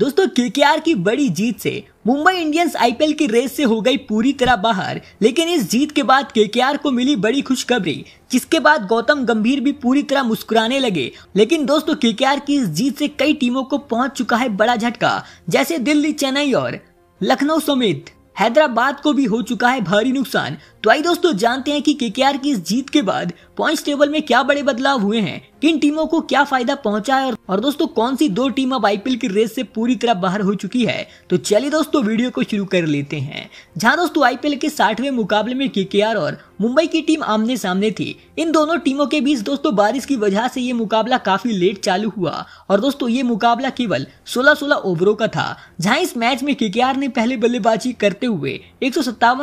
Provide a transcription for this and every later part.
दोस्तों केकेआर की बड़ी जीत से मुंबई इंडियंस आईपीएल की रेस से हो गई पूरी तरह बाहर लेकिन इस जीत के बाद केकेआर को मिली बड़ी खुशखबरी जिसके बाद गौतम गंभीर भी पूरी तरह मुस्कुराने लगे लेकिन दोस्तों केकेआर की इस जीत से कई टीमों को पहुंच चुका है बड़ा झटका जैसे दिल्ली चेन्नई और लखनऊ समेत हैदराबाद को भी हो चुका है भारी नुकसान तो आई दोस्तों जानते हैं कि केकेआर की इस जीत के बाद पॉइंट्स टेबल में क्या बड़े बदलाव हुए हैं किन टीमों को क्या फायदा पहुंचा है और दोस्तों कौन सी दो टीम अब आईपीएल की रेस से पूरी तरह बाहर हो चुकी है तो चलिए दोस्तों वीडियो को शुरू कर लेते हैं जहां दोस्तों आईपीएल के साठवें मुकाबले में के और मुंबई की टीम आमने सामने थी इन दोनों टीमों के बीच दोस्तों बारिश की वजह से ये मुकाबला काफी लेट चालू हुआ और दोस्तों ये मुकाबला केवल सोलह सोलह ओवरों का था जहाँ इस मैच में के ने पहले बल्लेबाजी करते हुए एक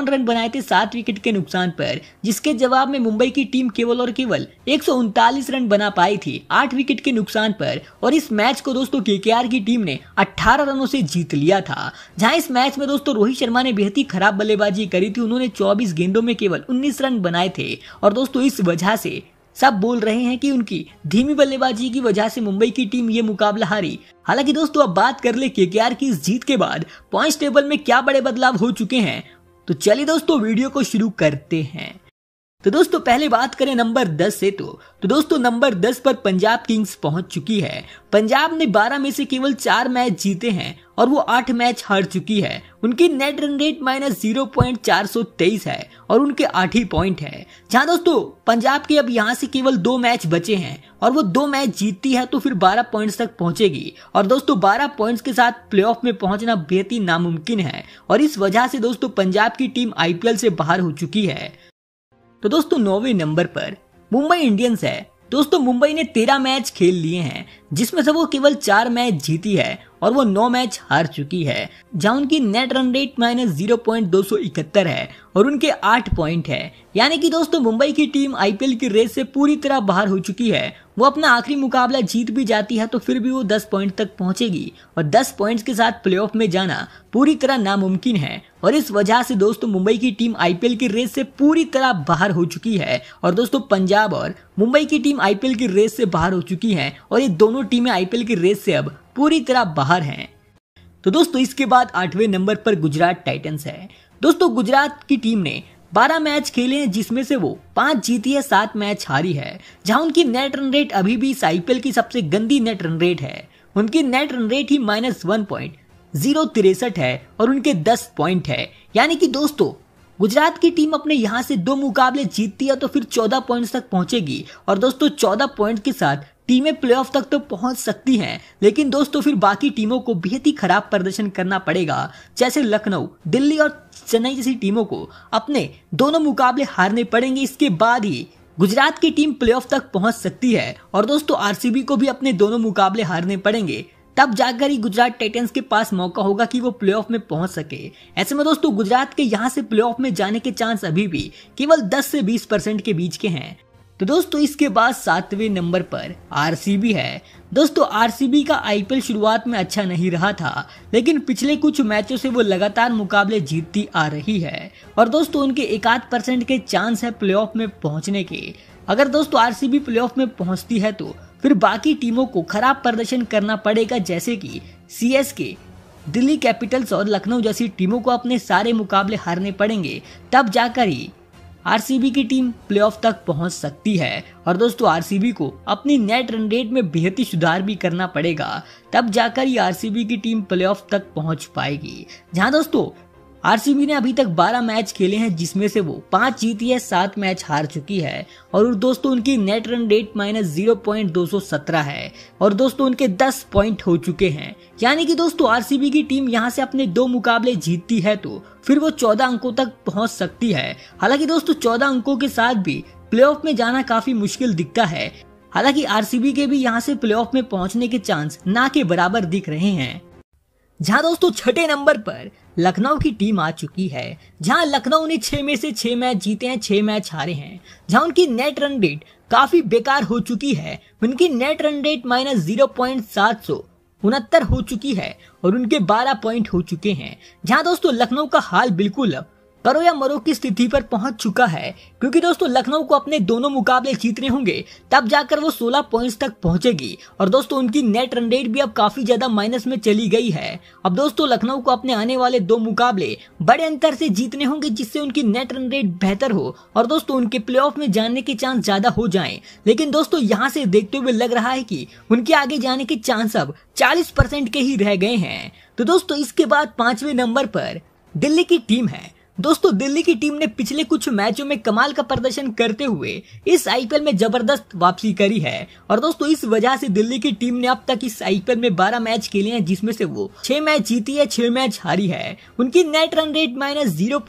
रन बनाए थे सात विकेट के नुकसान पर जिसके जवाब में मुंबई की टीम केवल केवल और केवल एक रन बना पाई थी आठ विकेट के नुकसान पर और इस मैच को दोस्तों के की टीम ने 18 रनों से जीत लिया था जहां इस मैच में दोस्तों रोहित शर्मा ने बेहद ही खराब बल्लेबाजी करी थी उन्होंने 24 गेंदों में केवल 19 रन बनाए थे और दोस्तों इस वजह से सब बोल रहे हैं कि उनकी धीमी बल्लेबाजी की वजह से मुंबई की टीम ये मुकाबला हारी हालांकि दोस्तों अब बात कर ले के की इस जीत के बाद पॉइंट टेबल में क्या बड़े बदलाव हो चुके हैं तो चलिए दोस्तों वीडियो को शुरू करते हैं तो दोस्तों पहले बात करें नंबर 10 से तो तो दोस्तों नंबर 10 पर पंजाब किंग्स पहुंच चुकी है पंजाब ने 12 में से केवल चार मैच जीते हैं और वो आठ मैच हार चुकी है उनकी net run rate minus zero point चार सौ तेईस है और उनके आठ ही पॉइंट है जहाँ दोस्तों पंजाब के अब यहाँ से केवल दो मैच बचे हैं और वो दो मैच जीतती है तो फिर 12 पॉइंट्स तक पहुंचेगी और दोस्तों 12 पॉइंट्स के साथ प्लेऑफ में पहुंचना बेहद ही नामुमकिन है और इस वजह से दोस्तों पंजाब की टीम आईपीएल से बाहर हो चुकी है तो दोस्तों नौवे नंबर पर मुंबई इंडियंस है दोस्तों मुंबई ने तेरह मैच खेल लिए हैं जिसमें से वो केवल चार मैच जीती है और वो नौ मैच हार चुकी है जहां उनकी net run rate minus zero point दो सौ इकहत्तर है और उनके आठ पॉइंट है यानी कि दोस्तों मुंबई की टीम आईपीएल की रेस से पूरी तरह बाहर हो चुकी है वो अपना आखिरी मुकाबला जीत भी जाती है तो फिर भी वो दस पॉइंट तक पहुंचेगी और दस पॉइंट्स के साथ प्लेऑफ में जाना पूरी तरह नामुमकिन है और इस वजह से दोस्तों मुंबई की टीम आईपीएल की रेस से पूरी तरह बाहर हो चुकी है और दोस्तों पंजाब और मुंबई की टीम आईपीएल की रेस से बाहर हो चुकी है और ये दोनों टीमें आईपीएल की रेस से अब पूरी तरह बाहर हैं तो दोस्तों इसके बाद आठवें नंबर पर गुजरात टाइटंस है दोस्तों गुजरात की टीम ने 12 मैच खेले हैं जिसमें से वो पांच जीती है सात मैच हारी है जहां उनकी नेट रन रेट अभी भी इस आईपीएल की सबसे गंदी नेट रन रेट है उनकी नेट रन रेट ही माइनस वन पॉइंट जीरो तिरसठ है और उनके दस पॉइंट है यानी कि दोस्तों गुजरात की टीम अपने यहां से दो मुकाबले जीतती है तो फिर चौदह पॉइंट्स तक पहुंचेगी और दोस्तों चौदह पॉइंट के साथ टीमें प्लेऑफ तक तो पहुंच सकती हैं लेकिन दोस्तों फिर बाकी टीमों को बेहद ही खराब प्रदर्शन करना पड़ेगा जैसे लखनऊ दिल्ली और चेन्नई जैसी टीमों को अपने दोनों मुकाबले हारने पड़ेंगे इसके बाद ही गुजरात की टीम प्लेऑफ तक पहुंच सकती है और दोस्तों आरसीबी को भी अपने दोनों मुकाबले हारने पड़ेंगे तब जाकर ही गुजरात टाइटंस के पास मौका होगा कि वो प्लेऑफ में पहुंच सके ऐसे में दोस्तों गुजरात के यहाँ से प्लेऑफ में जाने के चांस अभी भी केवल 10 से 20 परसेंट के बीच के हैं तो दोस्तों इसके बाद सातवें नंबर पर आरसीबी है दोस्तों आरसीबी का आईपीएल शुरुआत में अच्छा नहीं रहा था लेकिन पिछले कुछ मैचों से वो लगातार मुकाबले जीतती आ रही है और दोस्तों उनके एकाध परसेंट के चांस है प्ले में पहुंचने के अगर दोस्तों आरसीबी प्लेऑफ में पहुंचती है तो फिर बाकी टीमों को खराब प्रदर्शन करना पड़ेगा जैसे कि सी दिल्ली कैपिटल्स और लखनऊ जैसी टीमों को अपने सारे मुकाबले हारने पड़ेंगे तब जाकर ही आरसीबी की टीम प्लेऑफ तक पहुंच सकती है और दोस्तों आरसीबी को अपनी नेट रन रेट में बेहद ही सुधार भी करना पड़ेगा तब जाकर ये आरसीबी की टीम प्लेऑफ तक पहुंच पाएगी जहां दोस्तों आरसीबी ने अभी तक 12 मैच खेले हैं जिसमें से वो पांच जीती है सात मैच हार चुकी है और दोस्तों उनकी net run rate minus zero point दो सौ सत्रह है और दोस्तों उनके 10 पॉइंट हो चुके हैं यानी कि दोस्तों आरसीबी की टीम यहां से अपने दो मुकाबले जीतती है तो फिर वो चौदह अंकों तक पहुंच सकती है हालांकि दोस्तों चौदह अंकों के साथ भी प्ले में जाना काफी मुश्किल दिखता है हालांकि आर के भी यहाँ से प्ले में पहुँचने के चांस ना के बराबर दिख रहे हैं जहाँ दोस्तों छठे नंबर पर लखनऊ की टीम आ चुकी है जहां लखनऊ ने छह में से छह मैच जीते हैं छह मैच हारे हैं जहां उनकी नेट रन रेट काफ़ी बेकार हो चुकी है उनकी net run rate minus zero point सात सौ उनहत्तर हो चुकी है और उनके बारह पॉइंट हो चुके हैं जहां दोस्तों लखनऊ का हाल बिल्कुल अब करो या मरो की स्थिति पर पहुंच चुका है क्योंकि दोस्तों लखनऊ को अपने दोनों मुकाबले जीतने होंगे तब जाकर वो 16 पॉइंट्स तक पहुंचेगी और दोस्तों उनकी नेट रन रेट भी अब काफी ज्यादा माइनस में चली गई है अब दोस्तों लखनऊ को अपने आने वाले दो मुकाबले बड़े अंतर से जीतने होंगे जिससे उनकी नेट रन रेट बेहतर हो और दोस्तों उनके प्ले में जाने के चांस ज्यादा हो जाए लेकिन दोस्तों यहाँ से देखते हुए लग रहा है की उनके आगे जाने के चांस अब चालीस के ही रह गए हैं तो दोस्तों इसके बाद पांचवे नंबर पर दिल्ली की टीम है दोस्तों दिल्ली की टीम ने पिछले कुछ मैचों में कमाल का प्रदर्शन करते हुए इस आईपीएल में जबरदस्त वापसी करी है और दोस्तों इस वजह से दिल्ली की टीम ने अब तक इस आईपीएल में 12 मैच खेले हैं जिसमें से वो 6 मैच जीती है 6 मैच हारी है उनकी net run rate minus zero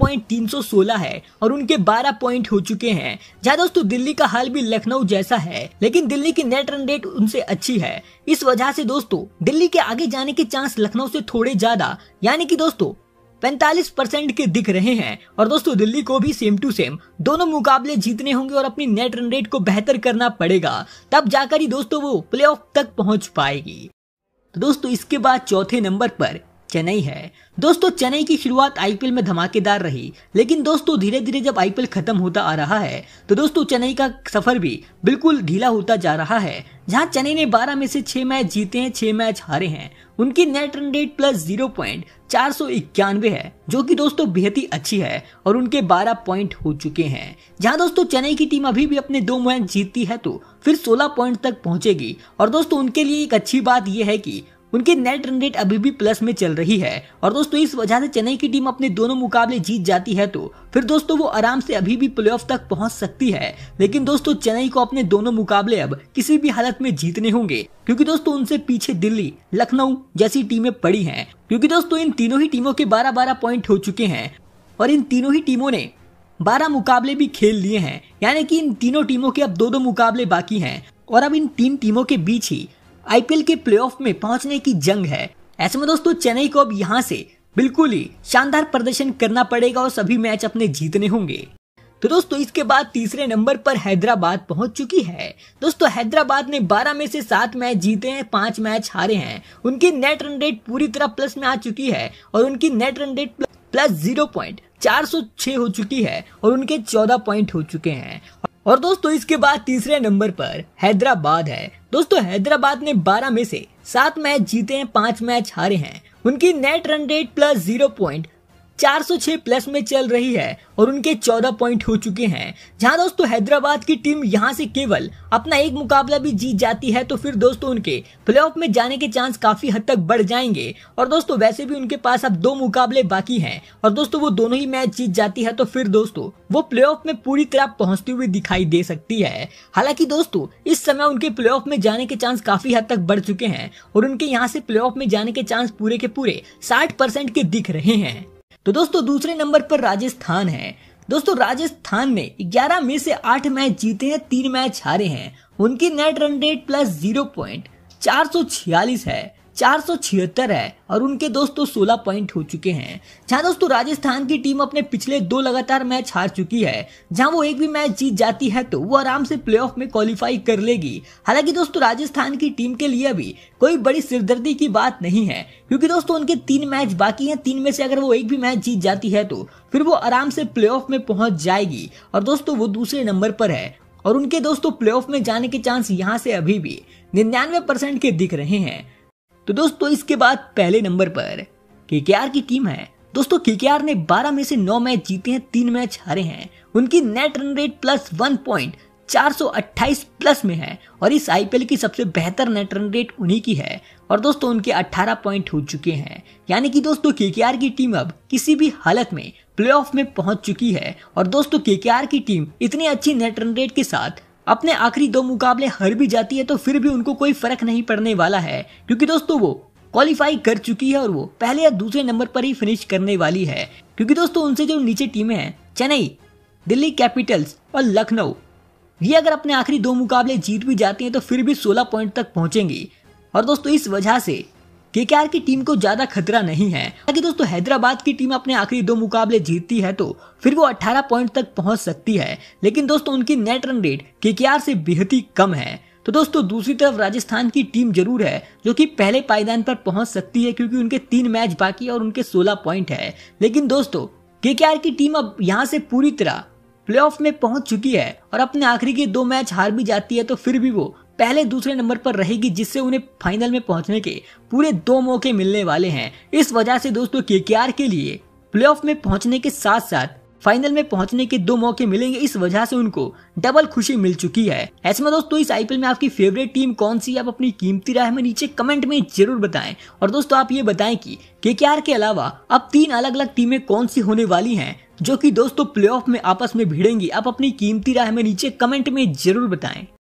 है और उनके बारह पॉइंट हो चुके हैं जहाँ दोस्तों दिल्ली का हाल भी लखनऊ जैसा है लेकिन दिल्ली की नेट रन रेट उनसे अच्छी है इस वजह से दोस्तों दिल्ली के आगे जाने के चांस लखनऊ से थोड़े ज्यादा यानी कि दोस्तों 45 परसेंट के दिख रहे हैं और दोस्तों दिल्ली को भी सेम टू सेम दोनों मुकाबले जीतने होंगे और अपनी नेट रन रेट को बेहतर करना पड़ेगा तब जाकर ही दोस्तों वो प्ले तक पहुंच पाएगी तो दोस्तों इसके बाद चौथे नंबर पर चेन्नई है दोस्तों चेन्नई की शुरुआत आईपीएल में धमाकेदार रही लेकिन दोस्तों धीरे धीरे जब आईपीएल खत्म होता आ रहा है तो दोस्तों चेन्नई का सफर भी बिल्कुल ढीला होता जा रहा है जहां चेन्नई ने 12 में से 6 मैच जीते हैं 6 मैच हारे हैं उनकी net run rate plus zero point चार सौ इक्यानवे है जो कि दोस्तों बेहद ही अच्छी है और उनके 12 पॉइंट हो चुके हैं जहां दोस्तों चेन्नई की टीम अभी भी अपने दो मैच जीतती है तो फिर 16 पॉइंट तक पहुंचेगी और दोस्तों उनके लिए एक अच्छी बात यह है कि उनकी नेट रन रेट अभी भी प्लस में चल रही है और दोस्तों इस वजह से चेन्नई की टीम अपने दोनों मुकाबले जीत जाती है तो फिर दोस्तों वो आराम से अभी भी प्ले तक पहुंच सकती है लेकिन दोस्तों चेन्नई को अपने दोनों मुकाबले अब किसी भी हालत में जीतने होंगे क्योंकि दोस्तों उनसे पीछे दिल्ली लखनऊ जैसी टीमें पड़ी है क्योंकि दोस्तों इन तीनों ही टीमों के बारह बारह पॉइंट हो चुके हैं और इन तीनों ही टीमों ने बारह मुकाबले भी खेल लिए हैं यानी कि इन तीनों टीमों के अब दो दो मुकाबले बाकी हैं और अब इन तीन टीमों के बीच ही आईपीएल के प्लेऑफ में पहुंचने की जंग है ऐसे में दोस्तों चेन्नई को अब यहाँ से बिल्कुल ही शानदार प्रदर्शन करना पड़ेगा और सभी मैच अपने जीतने होंगे तो दोस्तों इसके बाद तीसरे नंबर पर हैदराबाद पहुंच चुकी है दोस्तों हैदराबाद ने 12 में से सात मैच जीते हैं पांच मैच हारे हैं उनकी नेट रन रेट पूरी तरह प्लस में आ चुकी है और उनकी net run rate plus zero point चार सौ छह हो चुकी है और उनके चौदह पॉइंट हो चुके हैं और दोस्तों इसके बाद तीसरे नंबर पर हैदराबाद है दोस्तों हैदराबाद ने 12 में से सात मैच जीते हैं पांच मैच हारे हैं उनकी net run rate plus zero point 406 plus में चल रही है और उनके 14 पॉइंट हो चुके हैं जहां दोस्तों हैदराबाद की टीम यहां से केवल अपना एक मुकाबला भी जीत जाती है तो फिर दोस्तों उनके प्लेऑफ में जाने के चांस काफी हद तक बढ़ जाएंगे और दोस्तों वैसे भी उनके पास अब दो मुकाबले बाकी हैं और दोस्तों वो दोनों ही मैच जीत जाती है तो फिर दोस्तों वो प्ले में पूरी तरह पहुंचती हुई दिखाई दे सकती है हालांकि दोस्तों इस समय उनके प्ले में जाने के चांस काफी हद तक बढ़ चुके हैं और उनके यहाँ से प्ले में जाने के चांस पूरे के पूरे साठ के दिख रहे हैं तो दोस्तों दूसरे नंबर पर राजस्थान है दोस्तों राजस्थान में 11 में से 8 मैच जीते हैं तीन मैच हारे हैं उनकी net run rate plus zero point चार है चार है और उनके दोस्तों तो 16 पॉइंट हो चुके हैं जहां दोस्तों राजस्थान की टीम अपने पिछले दो लगातार मैच हार चुकी है जहां वो एक भी मैच जीत जाती है तो वो आराम से प्लेऑफ में क्वालिफाई कर लेगी हालांकि दोस्तों राजस्थान की टीम के लिए अभी कोई बड़ी सिरदर्दी की बात नहीं है क्योंकि दोस्तों उनके तीन मैच बाकी है तीन में से अगर वो एक भी मैच जीत जाती है तो फिर वो आराम से प्ले में पहुंच जाएगी और दोस्तों वो दूसरे नंबर पर है और उनके दोस्तों प्ले में जाने के चांस यहाँ से अभी भी निन्यानवे परसेंट के दिख रहे हैं तो दोस्तों इसके बाद पहले नंबर पर केकेआर की टीम है दोस्तों केकेआर ने 12 में से 9 मैच जीते हैं तीन मैच हारे हैं उनकी net run rate plus one point चार प्लस में है और इस आईपीएल की सबसे बेहतर नेट रन रेट उन्हीं की है और दोस्तों उनके 18 पॉइंट हो चुके हैं यानी कि दोस्तों केकेआर की टीम अब किसी भी हालत में प्लेऑफ में पहुंच चुकी है और दोस्तों केकेआर की टीम इतनी अच्छी नेट रन रेट के साथ अपने आखिरी दो मुकाबले हर भी जाती है तो फिर भी उनको कोई फर्क नहीं पड़ने वाला है क्योंकि दोस्तों वो क्वालिफाई कर चुकी है और वो पहले या दूसरे नंबर पर ही फिनिश करने वाली है क्योंकि दोस्तों उनसे जो नीचे टीमें हैं चेन्नई दिल्ली कैपिटल्स और लखनऊ ये अगर अपने आखिरी दो मुकाबले जीत भी जाती हैं तो फिर भी 16 पॉइंट तक पहुंचेंगी और दोस्तों इस वजह से केकेआर की टीम को ज्यादा खतरा नहीं है ताकि दोस्तों हैदराबाद की टीम अपने आखिरी दो मुकाबले जीतती है तो फिर वो 18 पॉइंट तक पहुंच सकती है लेकिन दोस्तों उनकी नेट रन रेट केकेआर से बेहद ही कम है तो दोस्तों दूसरी तरफ राजस्थान की टीम जरूर है जो कि पहले पायदान पर पहुंच सकती है क्योंकि उनके तीन मैच बाकी और उनके सोलह पॉइंट है लेकिन दोस्तों के की टीम अब यहाँ से पूरी तरह प्लेऑफ में पहुंच चुकी है और अपने आखिरी के दो मैच हार भी जाती है तो फिर भी वो पहले दूसरे नंबर पर रहेगी जिससे उन्हें फाइनल में पहुंचने के पूरे दो मौके मिलने वाले हैं इस वजह से दोस्तों के के लिए प्ले में पहुंचने के साथ साथ फाइनल में पहुंचने के दो मौके मिलेंगे इस वजह से उनको डबल खुशी मिल चुकी है ऐसे में दोस्तों इस आईपीएल में आपकी फेवरेट टीम कौन सी आप अपनी कीमती राय में नीचे कमेंट में जरूर बताएं और दोस्तों आप ये बताएं कि के के अलावा अब तीन अलग अलग टीमें कौन सी होने वाली हैं जो कि दोस्तों प्ले में आपस में भिड़ेंगी आप अपनी कीमती राय में नीचे कमेंट में जरूर बताएं